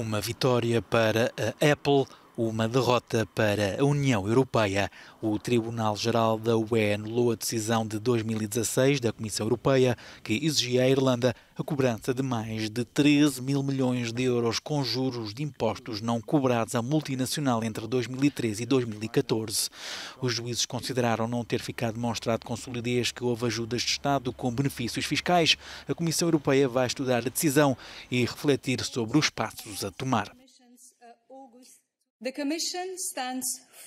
uma vitória para a Apple uma derrota para a União Europeia. O Tribunal-Geral da UE anulou a decisão de 2016 da Comissão Europeia que exigia à Irlanda a cobrança de mais de 13 mil milhões de euros com juros de impostos não cobrados à multinacional entre 2013 e 2014. Os juízes consideraram não ter ficado demonstrado com solidez que houve ajudas de Estado com benefícios fiscais. A Comissão Europeia vai estudar a decisão e refletir sobre os passos a tomar.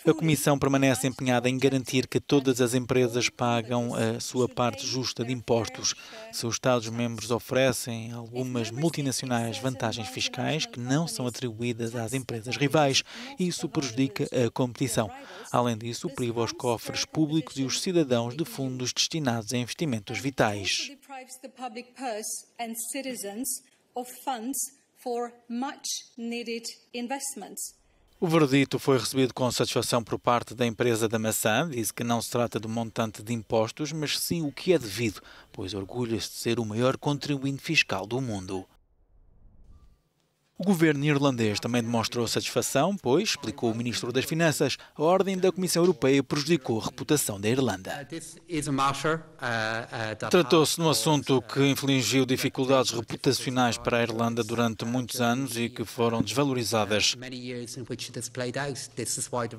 A Comissão permanece empenhada em garantir que todas as empresas pagam a sua parte justa de impostos. Se os Estados-membros oferecem algumas multinacionais vantagens fiscais que não são atribuídas às empresas rivais, isso prejudica a competição. Além disso, priva os cofres públicos e os cidadãos de fundos destinados a investimentos vitais. for much needed investments. O verdito foi recebido com satisfação por parte da empresa da maçã. Diz que não se trata do montante de impostos, mas sim o que é devido, pois orgulha-se de ser o maior contribuinte fiscal do mundo. O governo irlandês também demonstrou satisfação, pois, explicou o ministro das Finanças, a ordem da Comissão Europeia prejudicou a reputação da Irlanda. Uh, uh, uh, Tratou-se de um assunto que infligiu dificuldades reputacionais para a Irlanda durante muitos anos e que foram desvalorizadas.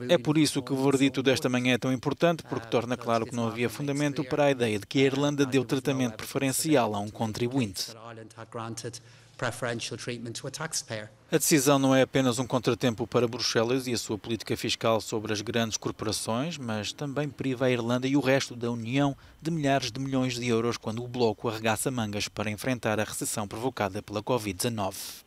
É por isso que o verdito desta manhã é tão importante, porque torna claro que não havia fundamento para a ideia de que a Irlanda deu tratamento preferencial a um contribuinte. A decisão não é apenas um contratempo para Bruxelas e a sua política fiscal sobre as grandes corporações, mas também priva a Irlanda e o resto da União de milhares de milhões de euros quando o bloco arregaça mangas para enfrentar a recessão provocada pela Covid-19.